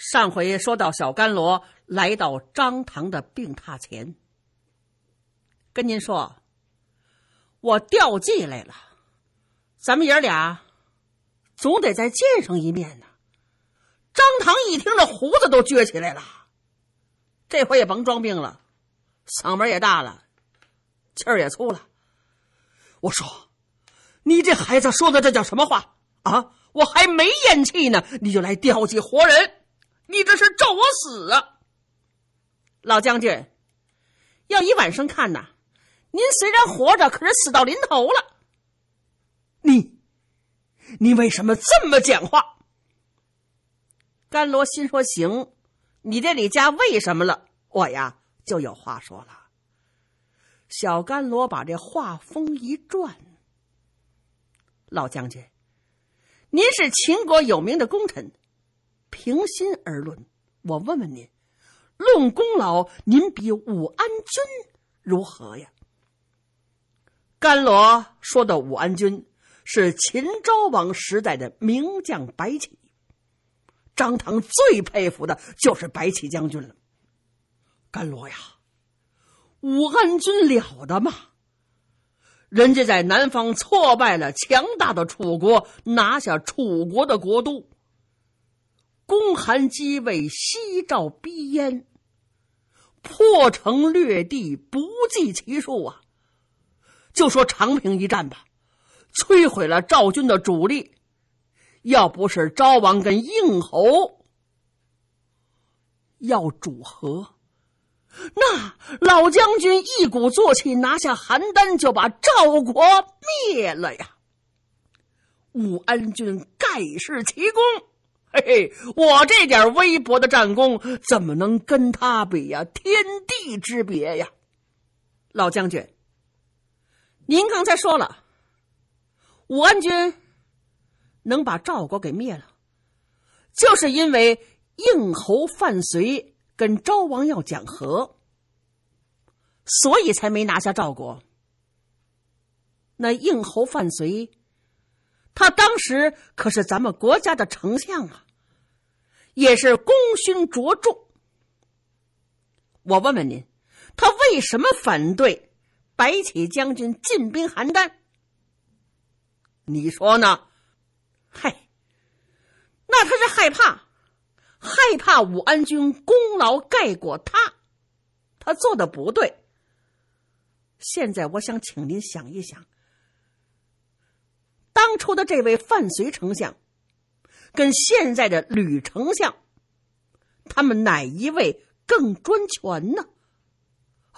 上回说到小甘罗来到张唐的病榻前，跟您说，我吊祭来了，咱们爷俩总得再见上一面呢。张唐一听，这胡子都撅起来了，这回也甭装病了，嗓门也大了，气儿也粗了。我说，你这孩子说的这叫什么话啊？我还没咽气呢，你就来吊祭活人？你这是咒我死啊！老将军，要以晚上看呐，您虽然活着，可是死到临头了。你，你为什么这么讲话？甘罗心说：“行，你这里家为什么了？我呀，就有话说了。”小甘罗把这话锋一转：“老将军，您是秦国有名的功臣。”平心而论，我问问您，论功劳，您比武安君如何呀？甘罗说的武安君是秦昭王时代的名将白起，张唐最佩服的就是白起将军了。甘罗呀，武安君了得吗？人家在南方挫败了强大的楚国，拿下楚国的国都。攻韩击魏，西赵逼燕，破城掠地，不计其数啊！就说长平一战吧，摧毁了赵军的主力。要不是昭王跟应侯要主和，那老将军一鼓作气拿下邯郸，就把赵国灭了呀！武安君盖世奇功。嘿嘿，我这点微薄的战功怎么能跟他比呀？天地之别呀！老将军，您刚才说了，武安君能把赵国给灭了，就是因为应侯范随跟昭王要讲和，所以才没拿下赵国。那应侯范随，他当时可是咱们国家的丞相啊！也是功勋卓著。我问问您，他为什么反对白起将军进兵邯郸？你说呢？嗨，那他是害怕，害怕武安君功劳盖过他，他做的不对。现在我想请您想一想，当初的这位范绥丞相。跟现在的吕丞相，他们哪一位更专权呢？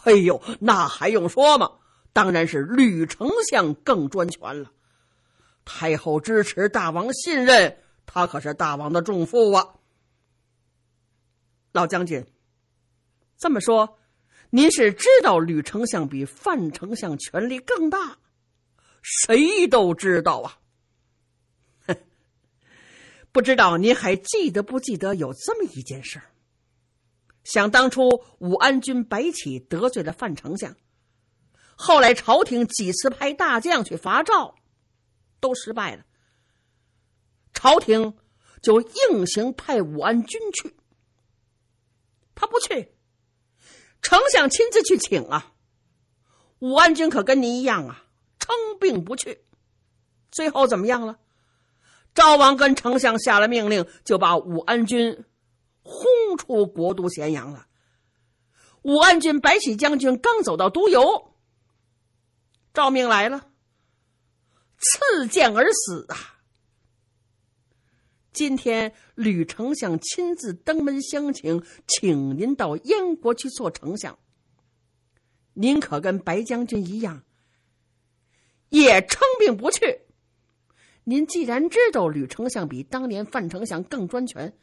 哎呦，那还用说吗？当然是吕丞相更专权了。太后支持大王，信任他，可是大王的重负啊。老将军，这么说，您是知道吕丞相比范丞相权力更大？谁都知道啊。不知道您还记得不记得有这么一件事儿？想当初武安君白起得罪了范丞相，后来朝廷几次派大将去伐赵，都失败了。朝廷就硬行派武安君去，他不去，丞相亲自去请啊。武安君可跟您一样啊，称病不去。最后怎么样了？昭王跟丞相下了命令，就把武安君轰出国都咸阳了。武安君白起将军刚走到都邮，诏命来了，赐剑而死啊！今天吕丞相亲自登门相请，请您到燕国去做丞相。您可跟白将军一样，也称病不去。您既然知道吕丞相比当年范丞相更专权，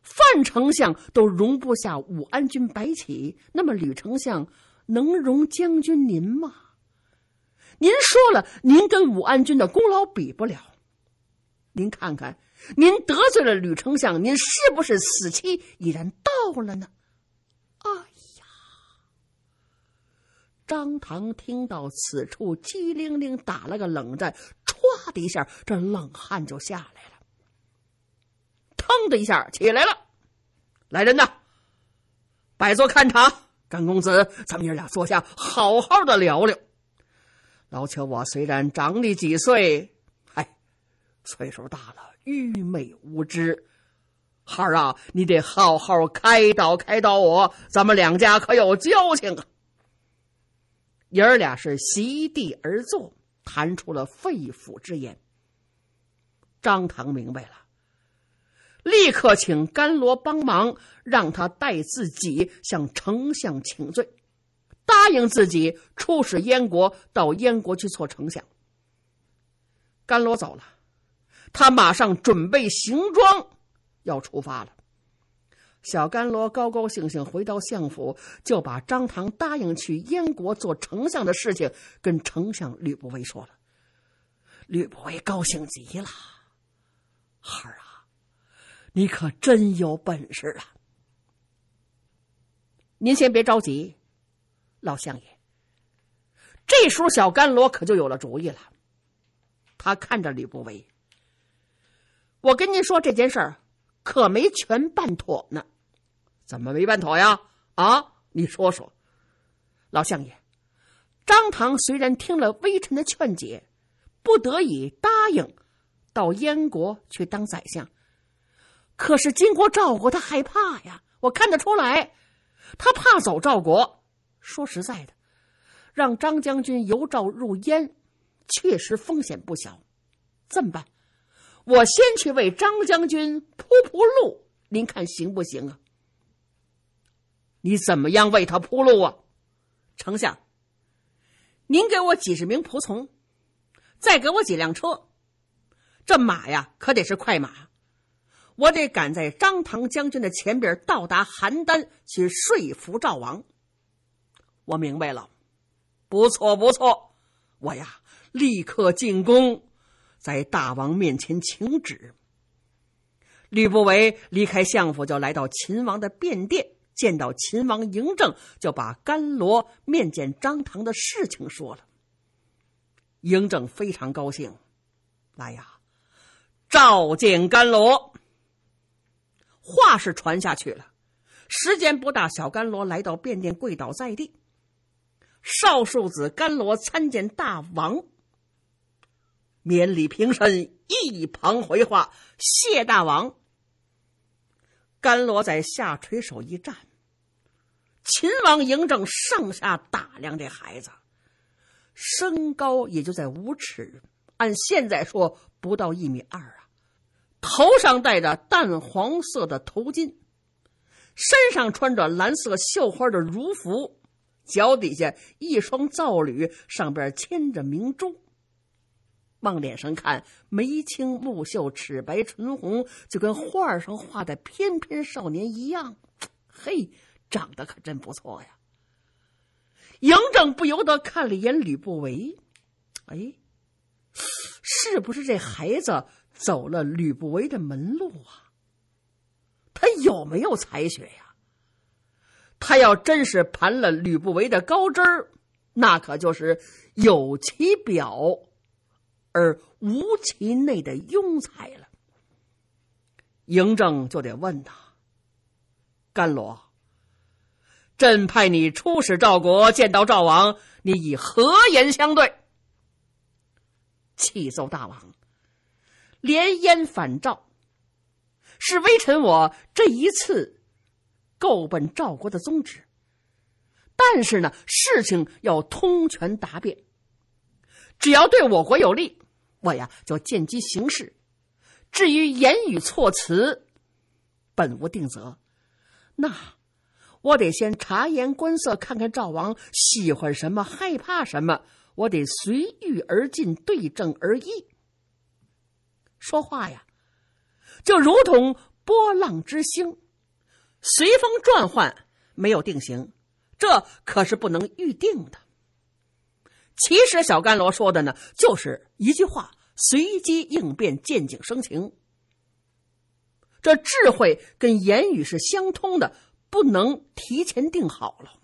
范丞相都容不下武安君白起，那么吕丞相能容将军您吗？您说了，您跟武安君的功劳比不了。您看看，您得罪了吕丞相，您是不是死期已然到了呢？哎呀，张唐听到此处，机灵灵打了个冷战。哗的一下，这冷汗就下来了。腾的一下起来了，来人呐！摆座看茶，甘公子，咱们爷俩坐下，好好的聊聊。老朽我虽然长你几岁，哎，岁数大了，愚昧无知。孩儿啊，你得好好开导开导我。咱们两家可有交情啊！爷儿俩是席地而坐。谈出了肺腑之言。张唐明白了，立刻请甘罗帮忙，让他代自己向丞相请罪，答应自己出使燕国，到燕国去做丞相。甘罗走了，他马上准备行装，要出发了。小甘罗高高兴兴回到相府，就把张唐答应去燕国做丞相的事情跟丞相吕不韦说了。吕不韦高兴极了：“孩儿啊，你可真有本事啊！您先别着急，老相爷。”这时候，小甘罗可就有了主意了。他看着吕不韦：“我跟您说这件事儿。”可没全办妥呢，怎么没办妥呀？啊，你说说，老相爷，张唐虽然听了微臣的劝解，不得已答应到燕国去当宰相，可是经过赵国，他害怕呀，我看得出来，他怕走赵国。说实在的，让张将军由赵入燕，确实风险不小。这么办？我先去为张将军铺铺路，您看行不行啊？你怎么样为他铺路啊，丞相？您给我几十名仆从，再给我几辆车，这马呀可得是快马，我得赶在张唐将军的前边到达邯郸去说服赵王。我明白了，不错不错，我呀立刻进宫。在大王面前请旨。吕不韦离开相府，就来到秦王的便殿，见到秦王嬴政，就把甘罗面见张唐的事情说了。嬴政非常高兴，来呀，召见甘罗。话是传下去了，时间不大，小甘罗来到便殿，跪倒在地：“少庶子甘罗参见大王。”免礼，平身！一旁回话，谢大王。甘罗在下垂手一站，秦王嬴政上下打量这孩子，身高也就在五尺，按现在说不到一米二啊。头上戴着淡黄色的头巾，身上穿着蓝色绣花的儒服，脚底下一双皂履，上边嵌着明珠。往脸上看，眉清目秀，齿白唇红，就跟画上画的翩翩少年一样。嘿，长得可真不错呀！嬴政不由得看了一眼吕不韦，哎，是不是这孩子走了吕不韦的门路啊？他有没有才学呀？他要真是盘了吕不韦的高枝儿，那可就是有其表。而无其内的庸才了。嬴政就得问他：“甘罗，朕派你出使赵国，见到赵王，你以何言相对？”启奏大王，连燕反赵，是微臣我这一次够奔赵国的宗旨。但是呢，事情要通权达变，只要对我国有利。我呀，就见机行事。至于言语措辞，本无定则。那我得先察言观色，看看赵王喜欢什么，害怕什么。我得随遇而进，对症而医。说话呀，就如同波浪之星，随风转换，没有定型。这可是不能预定的。其实小甘罗说的呢，就是一句话：随机应变，见景生情。这智慧跟言语是相通的，不能提前定好了。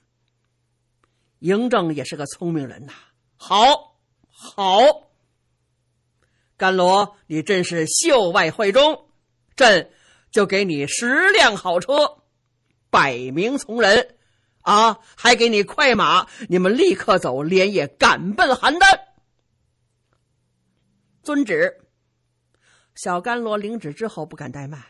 嬴政也是个聪明人呐，好，好，甘罗，你真是秀外慧中，朕就给你十辆好车，百名从人。啊！还给你快马，你们立刻走，连夜赶奔邯郸。遵旨。小甘罗领旨之后不敢怠慢，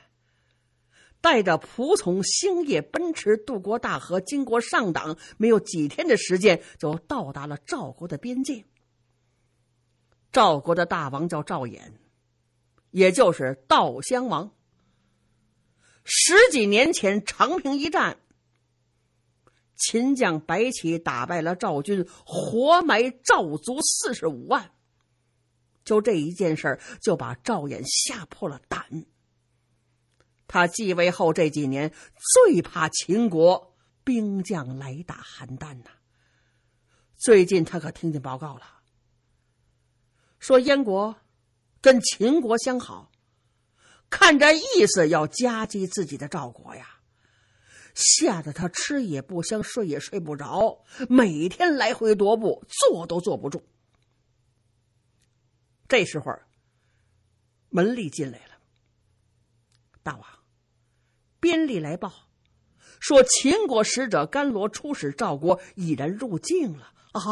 带着仆从星夜奔驰，渡过大河，经过上党，没有几天的时间就到达了赵国的边界。赵国的大王叫赵衍，也就是道襄王。十几年前长平一战。秦将白起打败了赵军，活埋赵卒四十五万。就这一件事，就把赵衍吓破了胆。他继位后这几年最怕秦国兵将来打邯郸呐。最近他可听见报告了，说燕国跟秦国相好，看这意思要夹击自己的赵国呀。吓得他吃也不香，睡也睡不着，每天来回踱步，坐都坐不住。这时候，门吏进来了。大王，边吏来报，说秦国使者甘罗出使赵国，已然入境了。啊！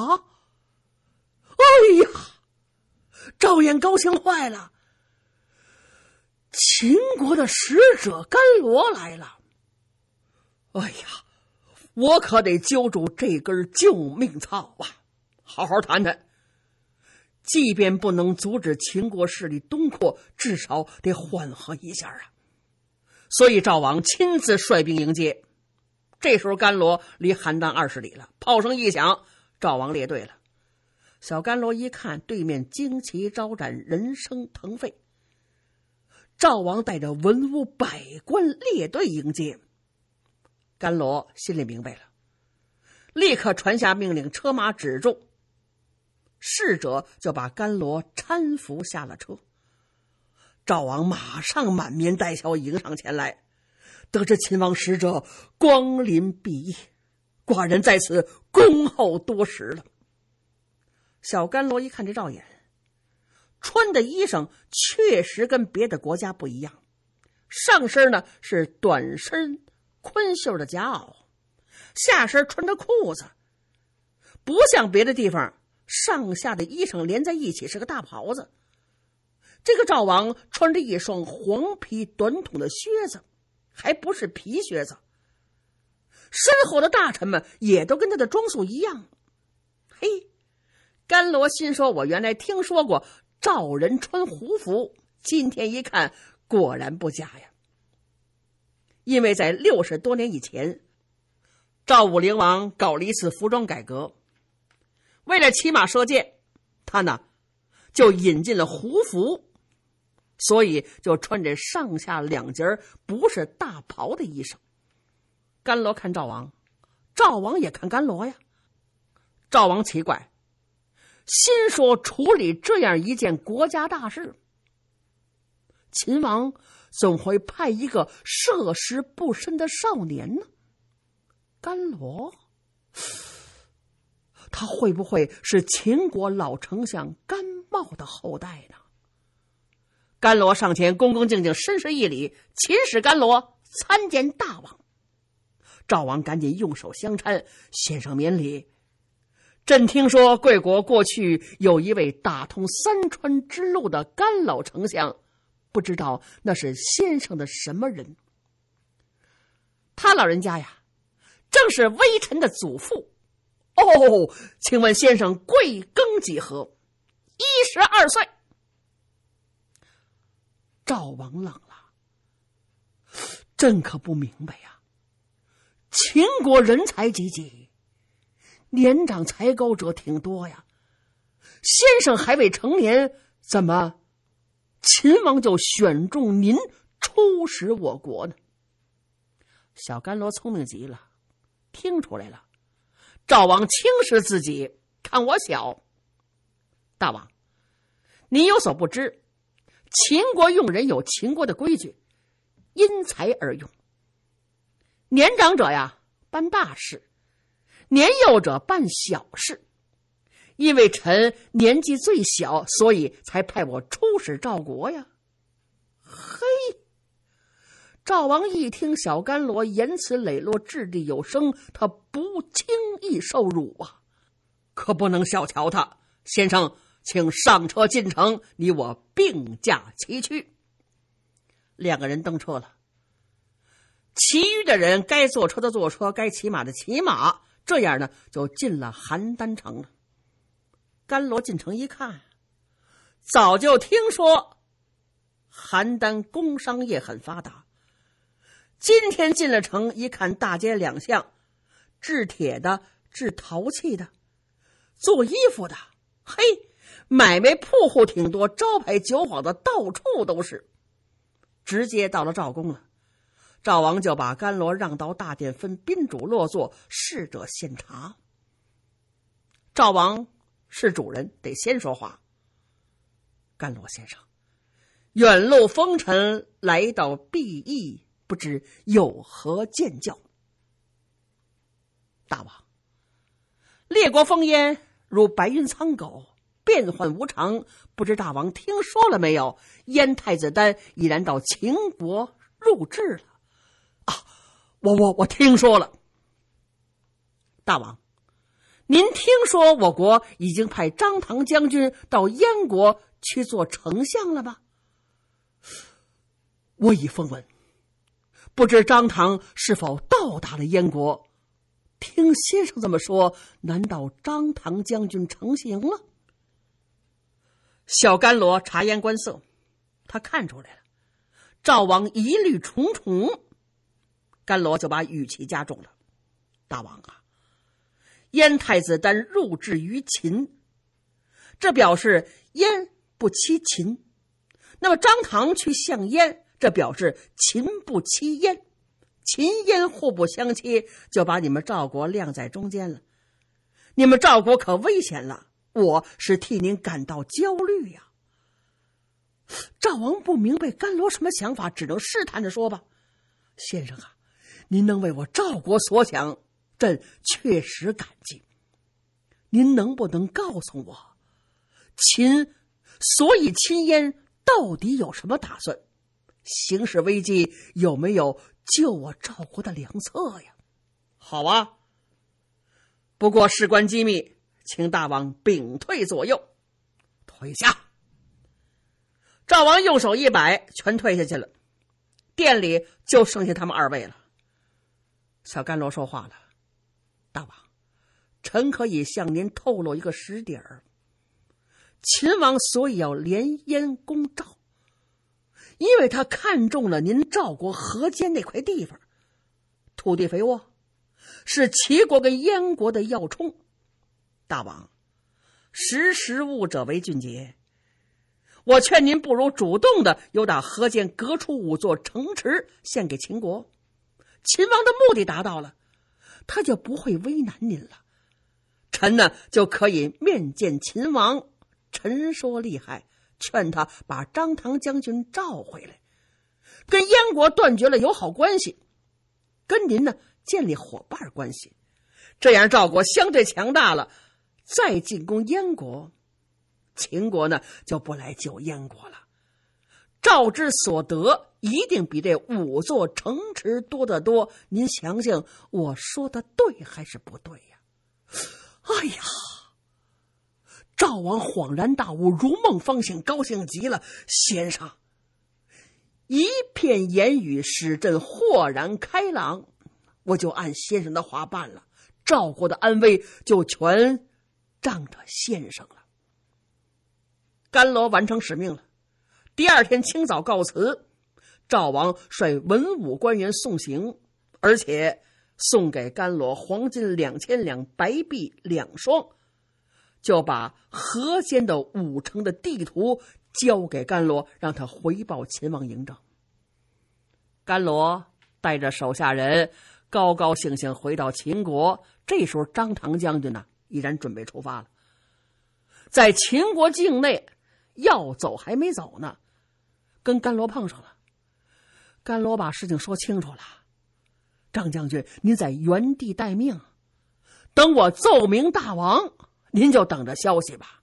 哎呀，赵燕高兴坏了。秦国的使者甘罗来了。哎呀，我可得揪住这根救命草啊！好好谈谈，即便不能阻止秦国势力东扩，至少得缓和一下啊！所以赵王亲自率兵迎接。这时候甘罗离邯郸二十里了，炮声一响，赵王列队了。小甘罗一看，对面旌旗招展，人声腾沸。赵王带着文武百官列队迎接。甘罗心里明白了，立刻传下命令，车马止住。侍者就把甘罗搀扶下了车。赵王马上满面带笑迎上前来，得知秦王使者光临敝义，寡人在此恭候多时了。小甘罗一看这赵衍，穿的衣裳确实跟别的国家不一样，上身呢是短身。宽袖的夹袄，下身穿着裤子，不像别的地方上下的衣裳连在一起是个大袍子。这个赵王穿着一双黄皮短筒的靴子，还不是皮靴子。身后的大臣们也都跟他的装束一样。嘿，甘罗心说：“我原来听说过赵人穿胡服，今天一看，果然不假呀。”因为在六十多年以前，赵武灵王搞了一次服装改革，为了骑马射箭，他呢就引进了胡服，所以就穿着上下两截儿不是大袍的衣裳。甘罗看赵王，赵王也看甘罗呀。赵王奇怪，心说处理这样一件国家大事，秦王。总会派一个涉世不深的少年呢。甘罗，他会不会是秦国老丞相甘茂的后代呢？甘罗上前恭恭敬敬深深一礼：“秦使甘罗参见大王。”赵王赶紧用手相搀：“先生免礼。”朕听说贵国过去有一位打通三川之路的甘老丞相。不知道那是先生的什么人？他老人家呀，正是微臣的祖父。哦，请问先生贵庚几何？一十二岁。赵王愣了，朕可不明白呀。秦国人才济济，年长才高者挺多呀。先生还未成年，怎么？秦王就选中您出使我国呢。小甘罗聪明极了，听出来了，赵王轻视自己，看我小。大王，您有所不知，秦国用人有秦国的规矩，因才而用。年长者呀，办大事；年幼者办小事。因为臣年纪最小，所以才派我出使赵国呀。嘿，赵王一听小甘罗言辞磊落、掷地有声，他不轻易受辱啊，可不能小瞧他。先生，请上车进城，你我并驾齐驱。两个人登车了，其余的人该坐车的坐车，该骑马的骑马，这样呢就进了邯郸城了。甘罗进城一看，早就听说邯郸工商业很发达。今天进了城一看，大街两巷，制铁的、制陶器的、做衣服的，嘿，买卖铺户挺多，招牌酒幌子到处都是。直接到了赵公了，赵王就把甘罗让到大殿，分宾主落座，侍者献茶。赵王。是主人得先说话，甘罗先生，远路风尘来到毕义，不知有何见教？大王，列国烽烟如白云苍狗，变幻无常，不知大王听说了没有？燕太子丹已然到秦国入质了。啊，我我我听说了，大王。您听说我国已经派张唐将军到燕国去做丞相了吧？我已奉闻，不知张唐是否到达了燕国？听先生这么说，难道张唐将军成行了？小甘罗察言观色，他看出来了，赵王疑虑重重，甘罗就把语气加重了：“大王啊！”燕太子丹入质于秦，这表示燕不欺秦；那么张唐去相燕，这表示秦不欺燕。秦燕互不相欺，就把你们赵国晾在中间了。你们赵国可危险了！我是替您感到焦虑呀。赵王不明白甘罗什么想法，只能试探着说吧：“先生啊，您能为我赵国所想。”朕确实感激。您能不能告诉我，秦所以秦燕到底有什么打算？形势危机，有没有救我赵国的良策呀？好啊。不过事关机密，请大王屏退左右，退下。赵王右手一摆，全退下去了。店里就剩下他们二位了。小甘罗说话了。大王，臣可以向您透露一个实底儿：秦王所以要联燕攻赵，因为他看中了您赵国河间那块地方，土地肥沃，是齐国跟燕国的要冲。大王，识时务者为俊杰，我劝您不如主动的由打河间隔出五座城池献给秦国，秦王的目的达到了。他就不会为难您了，臣呢就可以面见秦王，臣说厉害，劝他把张唐将军召回来，跟燕国断绝了友好关系，跟您呢建立伙伴关系，这样赵国相对强大了，再进攻燕国，秦国呢就不来救燕国了。赵之所得一定比这五座城池多得多，您想想，我说的对还是不对呀？哎呀！赵王恍然大悟，如梦方醒，高兴极了。先生，一片言语使朕豁然开朗，我就按先生的话办了。赵国的安危就全仗着先生了。甘罗完成使命了。第二天清早告辞，赵王率文武官员送行，而且送给甘罗黄金两千两、白璧两双，就把河间的五城的地图交给甘罗，让他回报秦王嬴政。甘罗带着手下人高高兴兴回到秦国。这时候，张唐将军呢，已然准备出发了，在秦国境内要走还没走呢。跟甘罗碰上了，甘罗把事情说清楚了。张将军，您在原地待命，等我奏明大王，您就等着消息吧。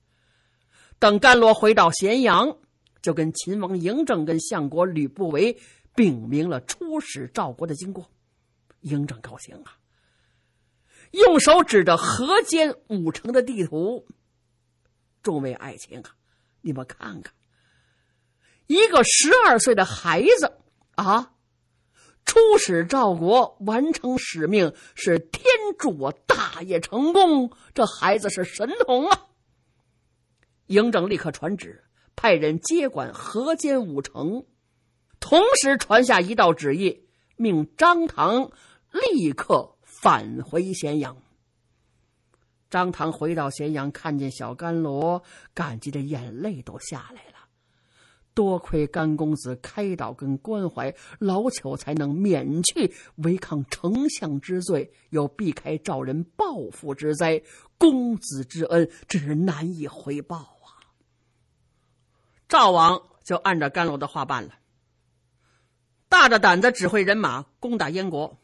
等甘罗回到咸阳，就跟秦王嬴政、跟相国吕不韦禀明了出使赵国的经过。嬴政高兴啊，用手指着河间武城的地图，众位爱卿啊，你们看看。一个十二岁的孩子啊，出使赵国完成使命是天助我大业成功。这孩子是神童啊！嬴政立刻传旨，派人接管河间武城，同时传下一道旨意，命张唐立刻返回咸阳。张唐回到咸阳，看见小甘罗，感激的眼泪都下来了。多亏甘公子开导跟关怀，老朽才能免去违抗丞相之罪，又避开赵人报复之灾。公子之恩，真是难以回报啊！赵王就按照甘罗的话办了，大着胆子指挥人马攻打燕国，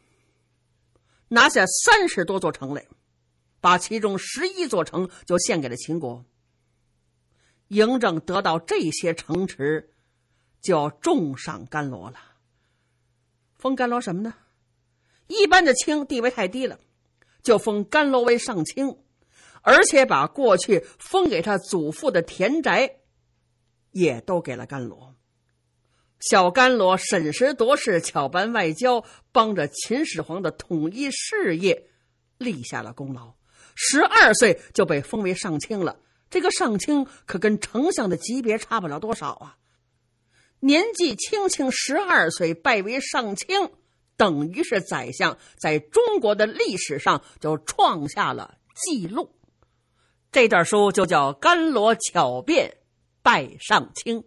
拿下三十多座城来，把其中十一座城就献给了秦国。嬴政得到这些城池，就重赏甘罗了。封甘罗什么呢？一般的卿地位太低了，就封甘罗为上卿，而且把过去封给他祖父的田宅，也都给了甘罗。小甘罗审时度势，巧办外交，帮着秦始皇的统一事业立下了功劳。十二岁就被封为上卿了。这个上卿可跟丞相的级别差不了多少啊！年纪轻轻十二岁拜为上卿，等于是宰相，在中国的历史上就创下了记录。这段书就叫《甘罗巧辩拜上卿》。